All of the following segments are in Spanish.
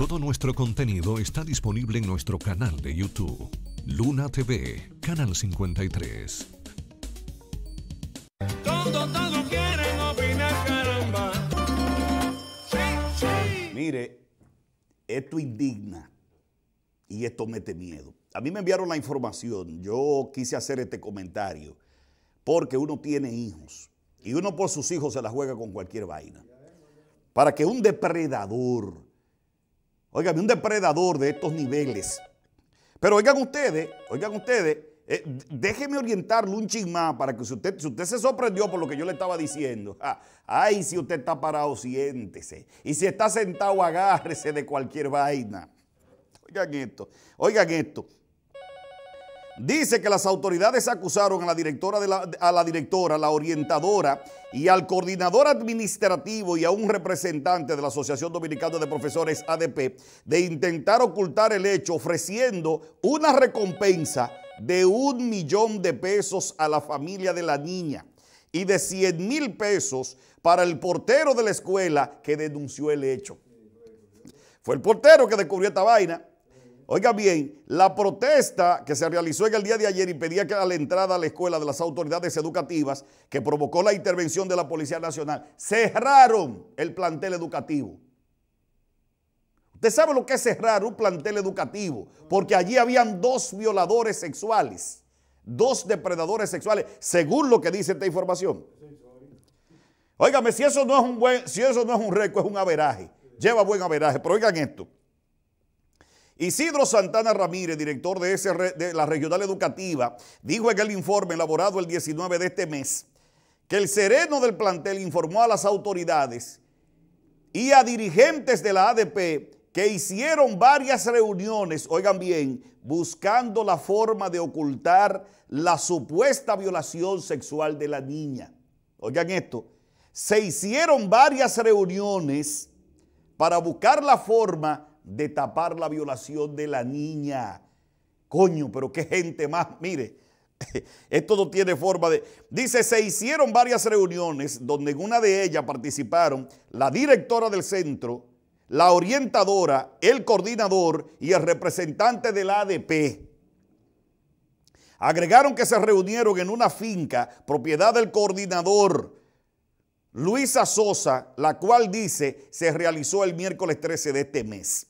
Todo nuestro contenido está disponible en nuestro canal de YouTube, Luna TV, Canal 53. Mire, esto indigna y esto mete miedo. A mí me enviaron la información, yo quise hacer este comentario, porque uno tiene hijos y uno por sus hijos se la juega con cualquier vaina. Para que un depredador Oigan, un depredador de estos niveles. Pero oigan ustedes, oigan ustedes, eh, déjenme orientarlo un chisma para que si usted, se sorprendió por lo que yo le estaba diciendo, ay, si usted está parado, siéntese. Y si está sentado, agárrese de cualquier vaina. Oigan esto, oigan esto. Dice que las autoridades acusaron a la directora, a la directora, la orientadora y al coordinador administrativo y a un representante de la Asociación Dominicana de Profesores ADP de intentar ocultar el hecho ofreciendo una recompensa de un millón de pesos a la familia de la niña y de 100 mil pesos para el portero de la escuela que denunció el hecho. Fue el portero que descubrió esta vaina. Oiga bien, la protesta que se realizó en el día de ayer y pedía que a la entrada a la escuela de las autoridades educativas, que provocó la intervención de la Policía Nacional, cerraron el plantel educativo. Usted sabe lo que es cerrar un plantel educativo, porque allí habían dos violadores sexuales, dos depredadores sexuales, según lo que dice esta información. Óigame, si eso no es un buen, si eso no es un récord, es un averaje. Lleva buen averaje, pero oigan esto. Isidro Santana Ramírez, director de, de la Regional Educativa, dijo en el informe elaborado el 19 de este mes que el sereno del plantel informó a las autoridades y a dirigentes de la ADP que hicieron varias reuniones, oigan bien, buscando la forma de ocultar la supuesta violación sexual de la niña. Oigan esto, se hicieron varias reuniones para buscar la forma de tapar la violación de la niña. Coño, pero qué gente más. Mire, esto no tiene forma de... Dice, se hicieron varias reuniones donde en una de ellas participaron la directora del centro, la orientadora, el coordinador y el representante del ADP. Agregaron que se reunieron en una finca propiedad del coordinador Luisa Sosa, la cual dice se realizó el miércoles 13 de este mes.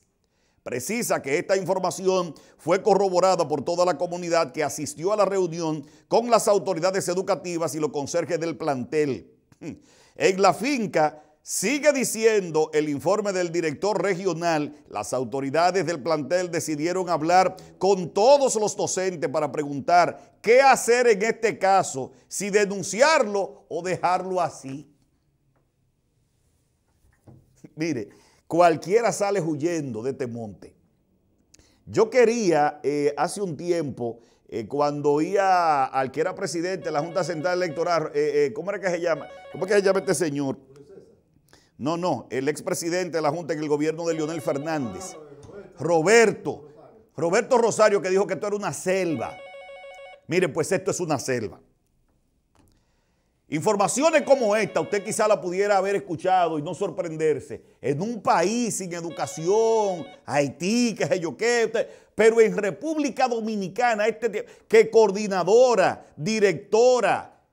Precisa que esta información fue corroborada por toda la comunidad que asistió a la reunión con las autoridades educativas y los conserjes del plantel. En la finca Sigue diciendo el informe del director regional, las autoridades del plantel decidieron hablar con todos los docentes para preguntar qué hacer en este caso, si denunciarlo o dejarlo así. Mire, cualquiera sale huyendo de este monte. Yo quería eh, hace un tiempo, eh, cuando iba al que era presidente de la Junta Central Electoral, eh, ¿cómo era que se llama? ¿Cómo es que se llama este señor? No, no, el expresidente de la Junta en el gobierno de Leonel Fernández, Roberto, Roberto Rosario, que dijo que esto era una selva. Mire, pues esto es una selva. Informaciones como esta usted quizá la pudiera haber escuchado y no sorprenderse. En un país sin educación, Haití, que sé yo qué, pero en República Dominicana, este, que coordinadora, directora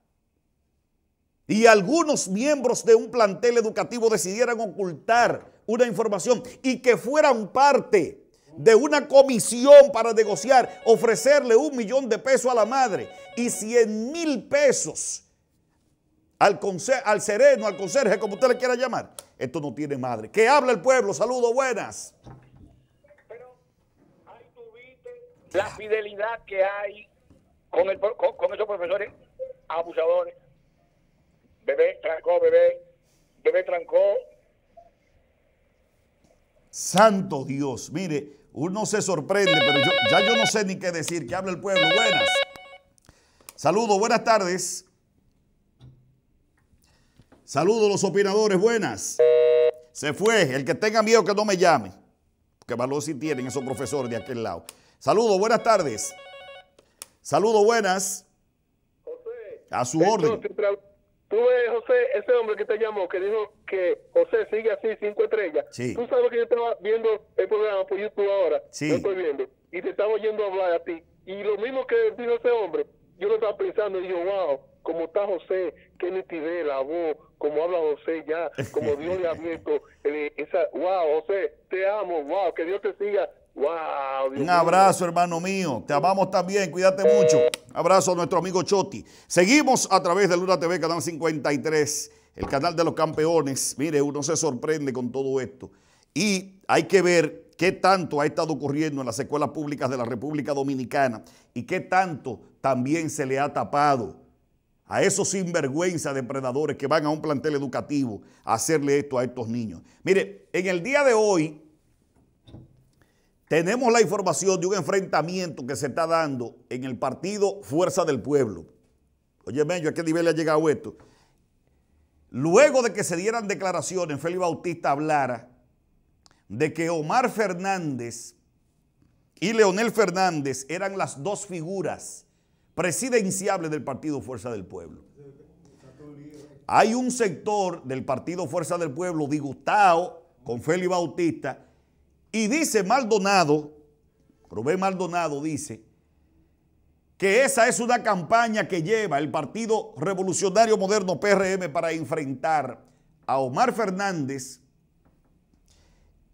y algunos miembros de un plantel educativo decidieran ocultar una información y que fueran parte de una comisión para negociar, ofrecerle un millón de pesos a la madre y 100 mil pesos al, al sereno, al conserje, como usted le quiera llamar. Esto no tiene madre. Que habla el pueblo. Saludos, buenas. Pero ahí tuviste la fidelidad que hay con, el, esos profesores abusadores. Bebé trancó, bebé, bebé trancó. Santo Dios, mire, uno se sorprende, pero ya yo no sé ni qué decir, que habla el pueblo. Buenas. Saludos, buenas tardes. Saludos los opinadores, buenas. Se fue, el que tenga miedo que no me llame, Que valor si tienen esos profesores de aquel lado. Saludos, buenas tardes. Saludos, buenas. José, a su orden. Tú ves, José, ese hombre que te llamó, que dijo que José sigue así, cinco estrellas. Sí. Tú sabes que yo estaba viendo el programa por YouTube ahora. Sí. estoy viendo. Y te estaba oyendo hablar a ti. Y lo mismo que dijo ese hombre, yo lo estaba pensando y yo, wow, como está José, qué nitidez la voz, como habla José ya, como Dios le ha abierto, wow, José, te amo, wow, que Dios te siga. Wow, Un abrazo, hermano mío. Te amamos también. Cuídate mucho. Abrazo a nuestro amigo Choti. Seguimos a través de Luna TV, Canal 53, el canal de los campeones. Mire, uno se sorprende con todo esto. Y hay que ver qué tanto ha estado ocurriendo en las escuelas públicas de la República Dominicana y qué tanto también se le ha tapado a esos sinvergüenza depredadores que van a un plantel educativo a hacerle esto a estos niños. Mire, en el día de hoy tenemos la información de un enfrentamiento que se está dando en el partido Fuerza del Pueblo. Oye, mello, ¿a qué nivel ha llegado esto? Luego de que se dieran declaraciones, Félix Bautista hablara de que Omar Fernández y Leonel Fernández eran las dos figuras presidenciable del partido Fuerza del Pueblo. Hay un sector del partido Fuerza del Pueblo disgustado con Félix Bautista y dice Maldonado, Rubén Maldonado dice que esa es una campaña que lleva el Partido Revolucionario Moderno PRM para enfrentar a Omar Fernández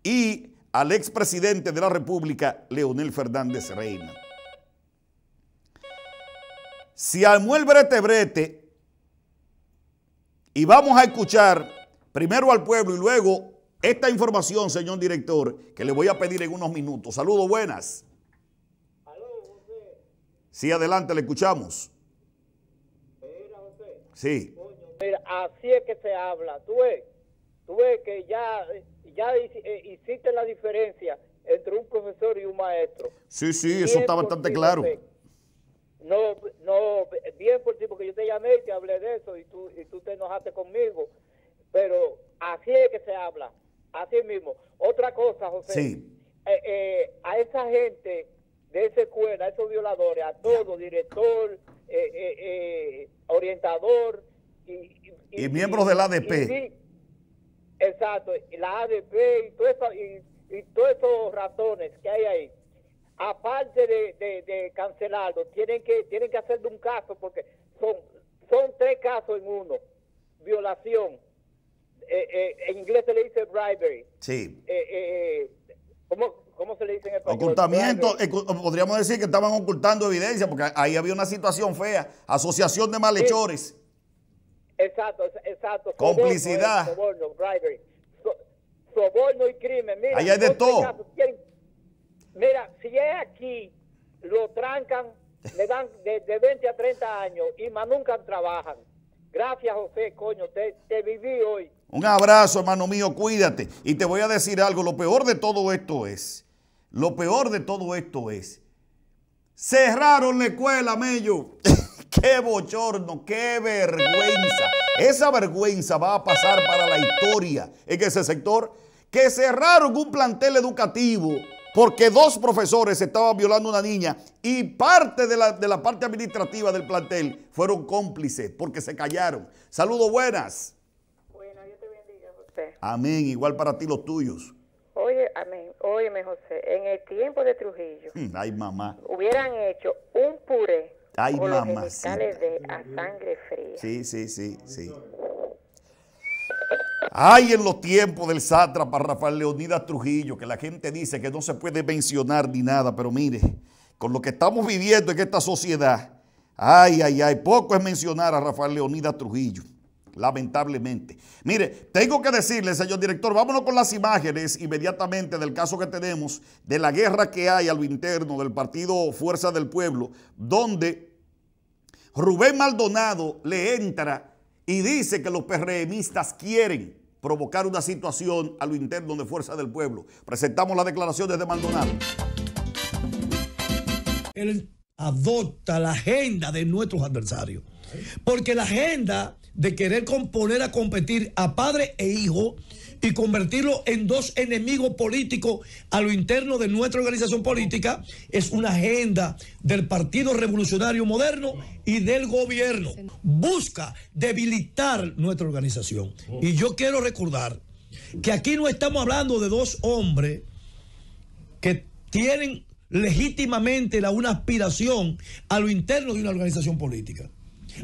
y al expresidente de la República, Leonel Fernández Reina. Si armó brete y vamos a escuchar primero al pueblo y luego esta información, señor director, que le voy a pedir en unos minutos. Saludos, buenas. Sí, adelante, le escuchamos. Sí. Mira, así es que se habla. Tú ves, tú ves que ya, ya eh, hiciste la diferencia entre un profesor y un maestro. Sí, sí, eso está bastante claro. No, no, bien por ti, porque yo te llamé y te hablé de eso y tú, y tú te enojaste conmigo. Pero así es que se habla, así mismo. Otra cosa, José. Sí. Eh, eh, a esa gente de esa escuela, a esos violadores, a todos, director, eh, orientador. Y, y, de la miembros del ADP. exacto, la ADP y todo eso, y, y todos esos ratones que hay ahí de, de, cancelarlo, tienen que, tienen que hacer de un caso, porque son, son tres casos en uno. Violación, eh, eh, en inglés se le dice bribery. Sí. Eh, ¿cómo, se le dice en Ocultamiento, podríamos decir que estaban ocultando evidencia, porque ahí había una situación fea. Asociación de malhechores. Exacto, exacto. Complicidad. Soborno, y crimen. Ahí de todo. Mira, si es aquí, lo trancan, le dan de, 20 a 30 años y más nunca trabajan. Gracias, José, coño, te, te viví hoy. Un abrazo, hermano mío, cuídate. Y te voy a decir algo, lo peor de todo esto es, lo peor de todo esto es, cerraron la escuela, Mello. qué bochorno, qué vergüenza. Esa vergüenza va a pasar para la historia en ese sector, que cerraron un plantel educativo porque dos profesores estaban violando una niña y parte de la, parte administrativa del plantel fueron cómplices porque se callaron. Saludos, buenas. Bueno, Dios te bendiga, José. Amén, igual para ti los tuyos. Oye, amén, óyeme, José, en el tiempo de Trujillo. Hmm, ay, mamá. Hubieran hecho un puré con los de a sangre fría. Sí, sí, sí, sí. Hay en los tiempos del sátrapa Rafael Leonidas Trujillo, que la gente dice que no se puede mencionar ni nada, pero mire, con lo que estamos viviendo en esta sociedad, ay, ay, ay, poco es mencionar a Rafael Leonidas Trujillo, lamentablemente. Mire, tengo que decirle, señor director, vámonos con las imágenes inmediatamente del caso que tenemos, de la guerra que hay a lo interno del partido Fuerza del Pueblo, donde Rubén Maldonado le entra y dice que los PRMistas quieren provocar una situación a lo interno de Fuerza del Pueblo. Presentamos la declaración desde Maldonado. Él adopta la agenda de nuestros adversarios, porque la agenda de querer componer a competir a padre e hijo y convertirlo en dos enemigos políticos a lo interno de nuestra organización política es una agenda del Partido Revolucionario Moderno y del gobierno. Busca debilitar nuestra organización. Y yo quiero recordar que aquí no estamos hablando de dos hombres que tienen legítimamente la, una aspiración a lo interno de una organización política.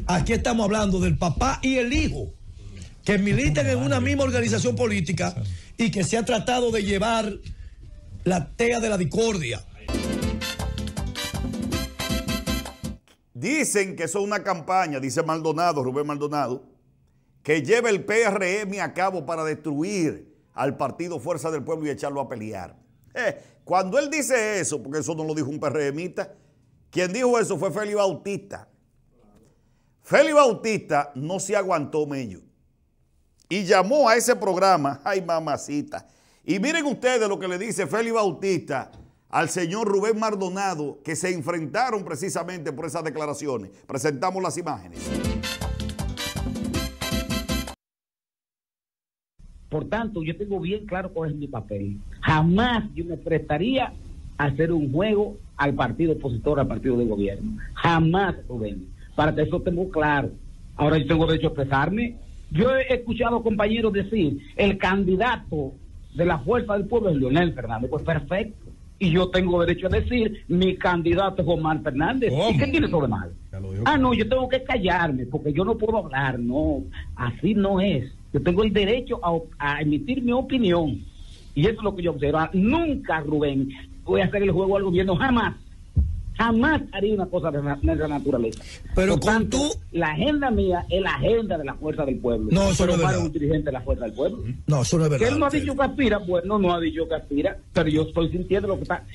Aquí estamos hablando del papá y el hijo, que militan en una misma organización política y que se ha tratado de llevar la tea de la discordia. Dicen que eso es una campaña, dice Maldonado, Rubén Maldonado, que lleva el PRM a cabo para destruir al partido Fuerza del Pueblo y echarlo a pelear. Eh, cuando él dice eso, porque eso no lo dijo un PRMista, quien dijo eso fue Félix Bautista, Félix Bautista no se aguantó mello y llamó a ese programa, ay mamacita. Y miren ustedes lo que le dice Félix Bautista al señor Rubén Mardonado, que se enfrentaron precisamente por esas declaraciones. Presentamos las imágenes. Por tanto, yo tengo bien claro cuál es mi papel. Jamás yo me prestaría a hacer un juego al partido opositor, al partido de gobierno. Jamás, Rubén para que eso tengo claro. Ahora yo tengo derecho a expresarme. Yo he escuchado compañeros decir, el candidato de la fuerza del pueblo es Leonel Fernández. Pues perfecto. Y yo tengo derecho a decir, mi candidato es Omar Fernández. ¿Y qué tiene de mal? Ah, no, yo tengo que callarme porque yo no puedo hablar. No, así no es. Yo tengo el derecho a, a emitir mi opinión. Y eso es lo que yo observo. Nunca, Rubén, voy a hacer el juego al gobierno, jamás. Jamás haría una cosa de, nuestra naturaleza. Pero con tú... La agenda mía es la agenda de la fuerza del pueblo. No, eso pero no es verdad. un dirigente de la fuerza del pueblo. No, eso no es verdad. él no ha dicho que aspira, bueno, no ha dicho que aspira, pero yo estoy sintiendo lo que está...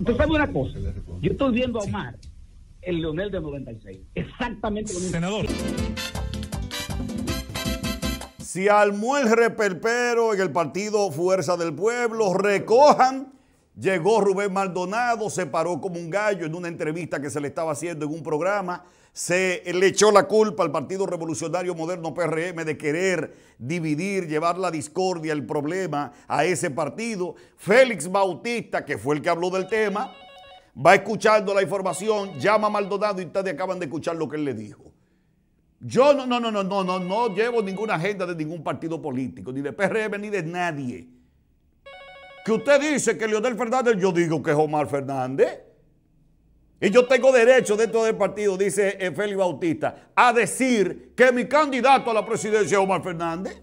Usted sabe una cosa, yo estoy viendo a Omar, el Leonel de 96, exactamente lo mismo. Senador. Si armó el reperpero en el partido Fuerza del Pueblo, recojan Llegó Rubén Maldonado, se paró como un gallo en una entrevista que se le estaba haciendo en un programa. Se le echó la culpa al Partido Revolucionario Moderno PRM de querer dividir, llevar la discordia, el problema a ese partido. Félix Bautista, que fue el que habló del tema, va escuchando la información, llama a Maldonado y ustedes acaban de escuchar lo que él le dijo. Yo no, no, no, no, no, no, no llevo ninguna agenda de ningún partido político, ni de PRM, ni de nadie que usted dice que Leonel Fernández, yo digo que es Omar Fernández. Y yo tengo derecho dentro del partido, dice Félix Bautista, a decir que mi candidato a la presidencia es Omar Fernández.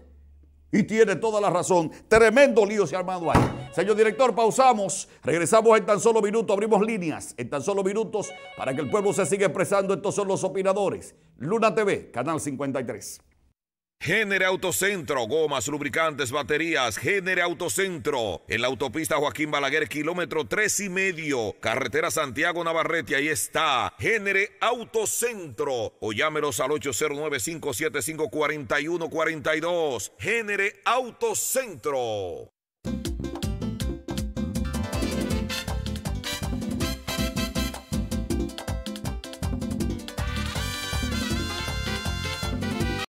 Y tiene toda la razón. Tremendo lío se ha armado ahí. Señor director, pausamos. Regresamos en tan solo minutos. Abrimos líneas en tan solo minutos para que el pueblo se siga expresando. Estos son los opinadores. Luna TV, Canal 53. Génere Autocentro, gomas, lubricantes, baterías. Génere Autocentro, en la autopista Joaquín Balaguer, kilómetro tres y medio, carretera Santiago Navarrete, ahí está. Génere Autocentro, o llámelos al 809-575-4142. Génere Autocentro.